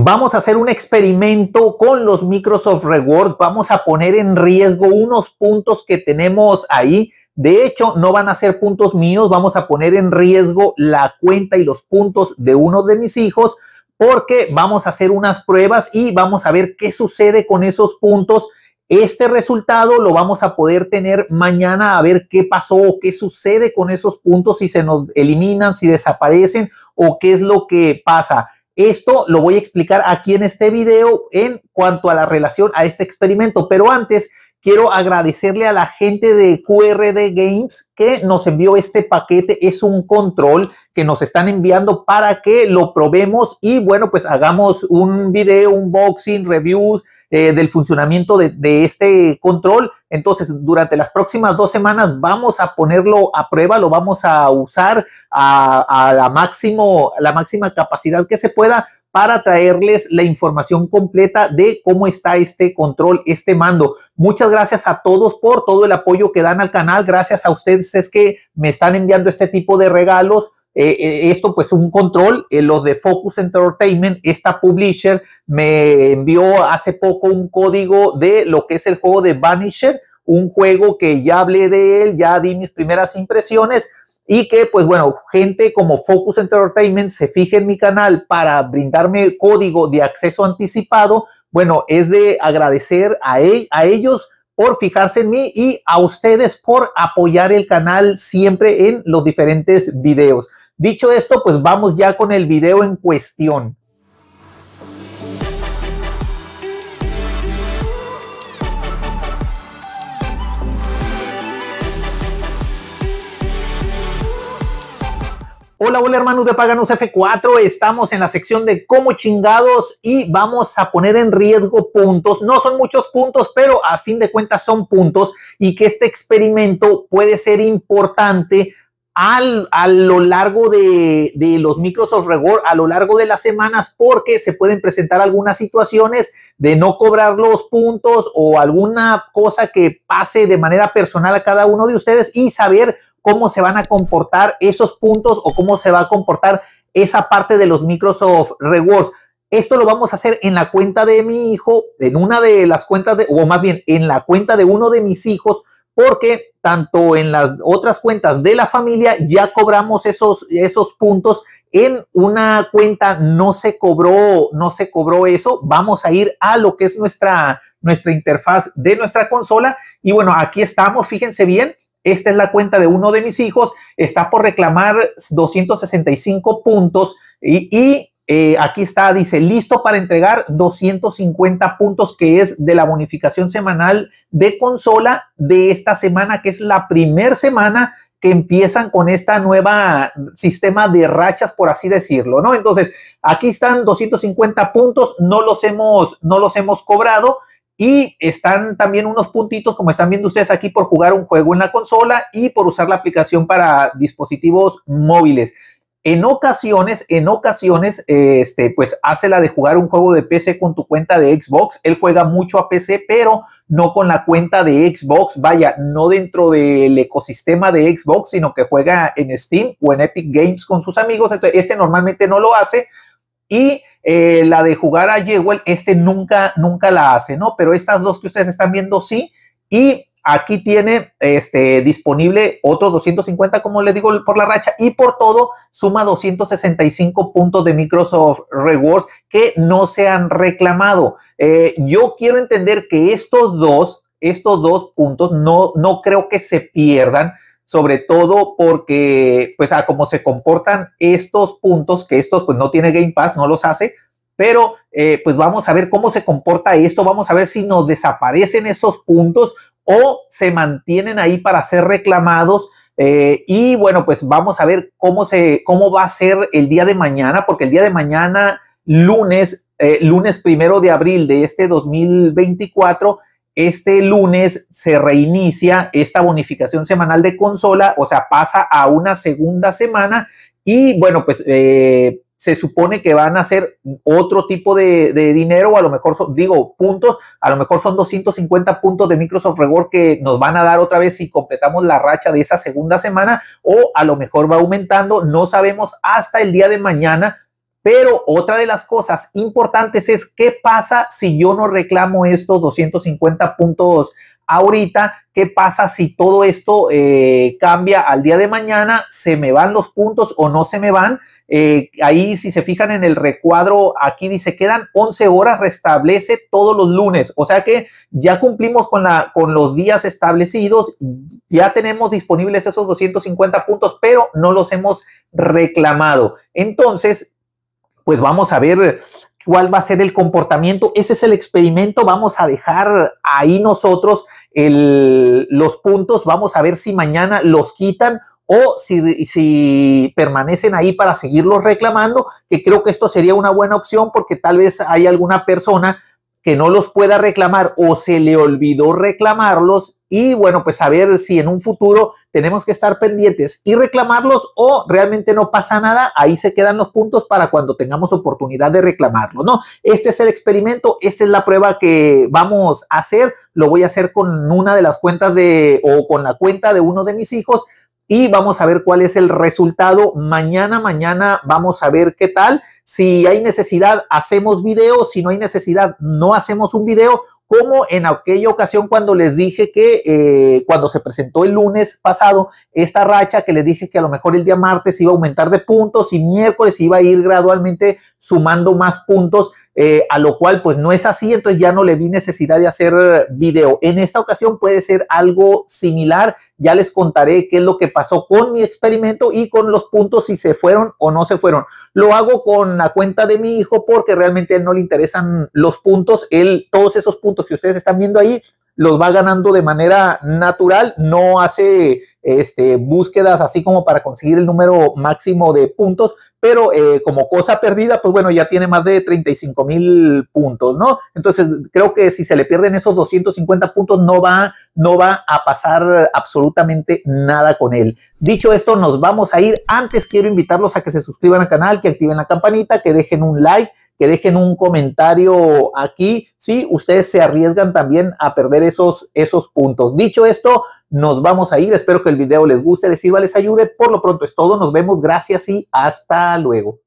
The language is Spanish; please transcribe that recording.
Vamos a hacer un experimento con los Microsoft Rewards. Vamos a poner en riesgo unos puntos que tenemos ahí. De hecho, no van a ser puntos míos. Vamos a poner en riesgo la cuenta y los puntos de uno de mis hijos porque vamos a hacer unas pruebas y vamos a ver qué sucede con esos puntos. Este resultado lo vamos a poder tener mañana a ver qué pasó qué sucede con esos puntos, si se nos eliminan, si desaparecen o qué es lo que pasa. Esto lo voy a explicar aquí en este video en cuanto a la relación a este experimento, pero antes quiero agradecerle a la gente de QRD Games que nos envió este paquete. Es un control que nos están enviando para que lo probemos y bueno, pues hagamos un video, un boxing, reviews, eh, del funcionamiento de, este control. Entonces, durante las próximas dos semanas vamos a ponerlo a prueba, lo vamos a usar a, la, máximo, la máxima capacidad que se pueda para traerles la información completa de cómo está este control, este mando. Muchas gracias a todos por todo el apoyo que dan al canal. Gracias a ustedes es que me están enviando este tipo de regalos eh, eh, esto pues un control, eh, los de Focus Entertainment, esta publisher me envió hace poco un código de lo que es el juego de Vanisher, un juego que ya hablé de él, ya di mis primeras impresiones y que pues bueno, gente como Focus Entertainment se fije en mi canal para brindarme código de acceso anticipado, bueno, es de agradecer a, e, a ellos por fijarse en mí y a ustedes por apoyar el canal siempre en los diferentes videos. Dicho esto, pues vamos ya con el video en cuestión. Hola, hola hermanos de Paganos F4, estamos en la sección de cómo chingados y vamos a poner en riesgo puntos. No son muchos puntos, pero a fin de cuentas son puntos y que este experimento puede ser importante al, a lo largo de, de, los Microsoft Reward, a lo largo de las semanas, porque se pueden presentar algunas situaciones de no cobrar los puntos o alguna cosa que pase de manera personal a cada uno de ustedes y saber cómo se van a comportar esos puntos o cómo se va a comportar esa parte de los Microsoft Rewards. Esto lo vamos a hacer en la cuenta de mi hijo, en una de las cuentas, de, o más bien en la cuenta de uno de mis hijos, porque tanto en las otras cuentas de la familia ya cobramos esos, esos puntos. En una cuenta no se cobró, no se cobró eso. Vamos a ir a lo que es nuestra, nuestra interfaz de nuestra consola. Y bueno, aquí estamos, fíjense bien, esta es la cuenta de uno de mis hijos, está por reclamar 265 puntos y, eh, aquí está, dice, listo para entregar 250 puntos, que es de la bonificación semanal de consola de esta semana, que es la primera semana que empiezan con esta nueva sistema de rachas, por así decirlo, ¿no? Entonces, aquí están 250 puntos, no los hemos, no los hemos cobrado, y están también unos puntitos, como están viendo ustedes aquí, por jugar un juego en la consola y por usar la aplicación para dispositivos móviles. En ocasiones, en ocasiones, este, pues hace la de jugar un juego de PC con tu cuenta de Xbox. Él juega mucho a PC, pero no con la cuenta de Xbox. Vaya, no dentro del ecosistema de Xbox, sino que juega en Steam o en Epic Games con sus amigos. este normalmente no lo hace. Y eh, la de jugar a Jewel, este nunca, nunca la hace, ¿no? Pero estas dos que ustedes están viendo sí. Y aquí tiene este, disponible otro 250, como les digo, por la racha. Y por todo suma 265 puntos de Microsoft Rewards que no se han reclamado. Eh, yo quiero entender que estos dos, estos dos puntos no, no creo que se pierdan sobre todo porque, pues, a cómo se comportan estos puntos, que estos, pues, no tiene Game Pass, no los hace, pero eh, pues vamos a ver cómo se comporta esto, vamos a ver si nos desaparecen esos puntos o se mantienen ahí para ser reclamados. Eh, y bueno, pues vamos a ver cómo, se, cómo va a ser el día de mañana, porque el día de mañana, lunes, eh, lunes primero de abril de este 2024, este lunes se reinicia esta bonificación semanal de consola, o sea, pasa a una segunda semana y bueno, pues eh, se supone que van a hacer otro tipo de, dinero, o a lo mejor, son, digo, puntos, a lo mejor son 250 puntos de Microsoft Reward que nos van a dar otra vez si completamos la racha de esa segunda semana, o a lo mejor va aumentando, no sabemos hasta el día de mañana pero otra de las cosas importantes es qué pasa si yo no reclamo estos 250 puntos ahorita, qué pasa si todo esto eh, cambia al día de mañana, se me van los puntos o no se me van. Eh, ahí si se fijan en el recuadro, aquí dice, quedan 11 horas, restablece todos los lunes. O sea que ya cumplimos con, la, con los días establecidos, ya tenemos disponibles esos 250 puntos, pero no los hemos reclamado. Entonces, pues vamos a ver cuál va a ser el comportamiento. Ese es el experimento. Vamos a dejar ahí nosotros los puntos. Vamos a ver si mañana los quitan o si, si, permanecen ahí para seguirlos reclamando, que creo que esto sería una buena opción porque tal vez hay alguna persona que no los pueda reclamar o se le olvidó reclamarlos y bueno, pues a ver si en un futuro tenemos que estar pendientes y reclamarlos o realmente no pasa nada, ahí se quedan los puntos para cuando tengamos oportunidad de reclamarlo. ¿no? Este es el experimento, esta es la prueba que vamos a hacer, lo voy a hacer con una de las cuentas de o con la cuenta de uno de mis hijos y vamos a ver cuál es el resultado. Mañana, mañana vamos a ver qué tal. Si hay necesidad, hacemos video. Si no hay necesidad, no hacemos un video. Como en aquella ocasión cuando les dije que, eh, cuando se presentó el lunes pasado, esta racha que les dije que a lo mejor el día martes iba a aumentar de puntos y miércoles iba a ir gradualmente sumando más puntos eh, a lo cual pues no es así, entonces ya no le vi necesidad de hacer video. En esta ocasión puede ser algo similar, ya les contaré qué es lo que pasó con mi experimento y con los puntos si se fueron o no se fueron. Lo hago con la cuenta de mi hijo porque realmente a él no le interesan los puntos, él todos esos puntos que ustedes están viendo ahí los va ganando de manera natural, no hace este, búsquedas así como para conseguir el número máximo de puntos, pero eh, como cosa perdida, pues bueno, ya tiene más de 35 mil puntos, ¿no? Entonces creo que si se le pierden esos 250 puntos no va, no va a pasar absolutamente nada con él. Dicho esto, nos vamos a ir. Antes quiero invitarlos a que se suscriban al canal, que activen la campanita, que dejen un like, que dejen un comentario aquí, si ustedes se arriesgan también a perder esos, esos puntos. Dicho esto, nos vamos a ir, espero que el video les guste, les sirva, les ayude. Por lo pronto es todo, nos vemos, gracias y hasta luego.